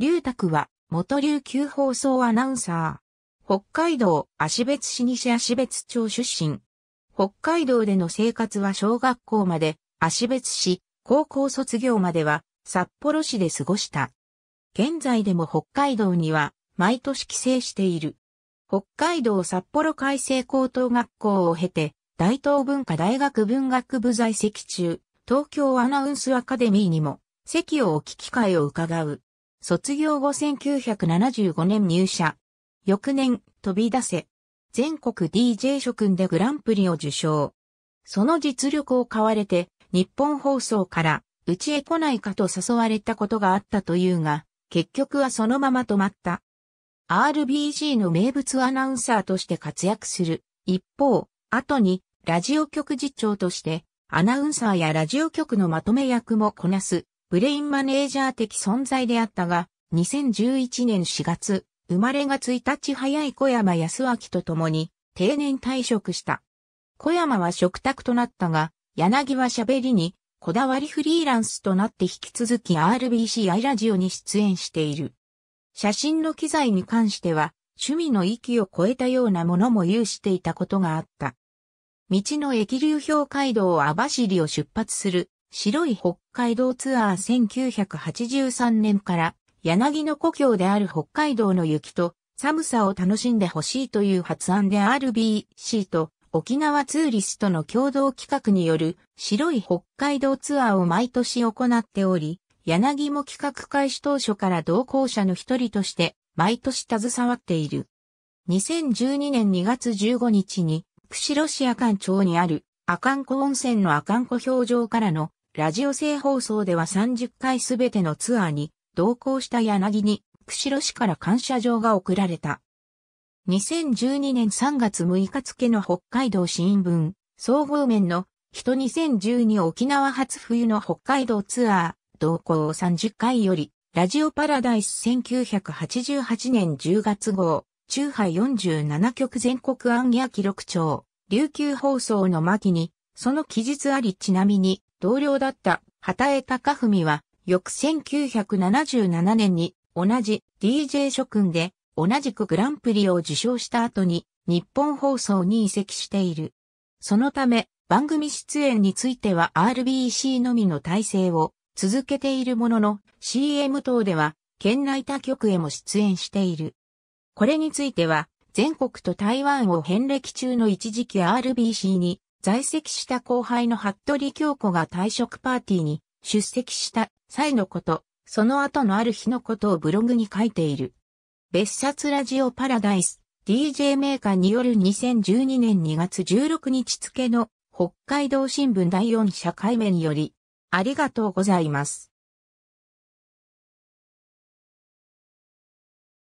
龍卓は、元琉球放送アナウンサー。北海道足別市西足別町出身。北海道での生活は小学校まで、足別市、高校卒業までは、札幌市で過ごした。現在でも北海道には、毎年帰省している。北海道札幌海星高等学校を経て、大東文化大学文学部在籍中、東京アナウンスアカデミーにも、席を置き機会を伺う。卒業後1975年入社。翌年、飛び出せ。全国 DJ 諸君でグランプリを受賞。その実力を買われて、日本放送から、うちへ来ないかと誘われたことがあったというが、結局はそのまま止まった。RBG の名物アナウンサーとして活躍する。一方、後に、ラジオ局次長として、アナウンサーやラジオ局のまとめ役もこなす、ブレインマネージャー的存在であったが、2011年4月、生まれが1日早い小山康明と共に定年退職した。小山は食卓となったが、柳は喋りに、こだわりフリーランスとなって引き続き RBC アイラジオに出演している。写真の機材に関しては、趣味の域を超えたようなものも有していたことがあった。道の駅流氷街道網走を出発する白い北海道ツアー1983年から柳の故郷である北海道の雪と寒さを楽しんでほしいという発案で RBC と沖縄ツーリストの共同企画による白い北海道ツアーを毎年行っており、柳も企画開始当初から同行者の一人として毎年携わっている。2012年2月15日に、釧路市阿寒町にある阿寒湖温泉の阿寒湖表情からのラジオ制放送では30回すべてのツアーに同行した柳に、釧路市から感謝状が贈られた。2012年3月6日付の北海道新聞、総合面の人2012沖縄初冬の北海道ツアー、同行30回より、ラジオパラダイス1988年10月号、中波47局全国暗夜記録長、琉球放送の巻に、その記述ありちなみに、同僚だった畑江隆文は、翌1977年に同じ DJ 諸君で同じくグランプリを受賞した後に日本放送に移籍している。そのため番組出演については RBC のみの体制を続けているものの CM 等では県内他局へも出演している。これについては全国と台湾を遍歴中の一時期 RBC に在籍した後輩の服部京子が退職パーティーに出席した際のこと、その後のある日のことをブログに書いている。別冊ラジオパラダイス DJ メーカーによる2012年2月16日付の北海道新聞第4社会面よりありがとうございます。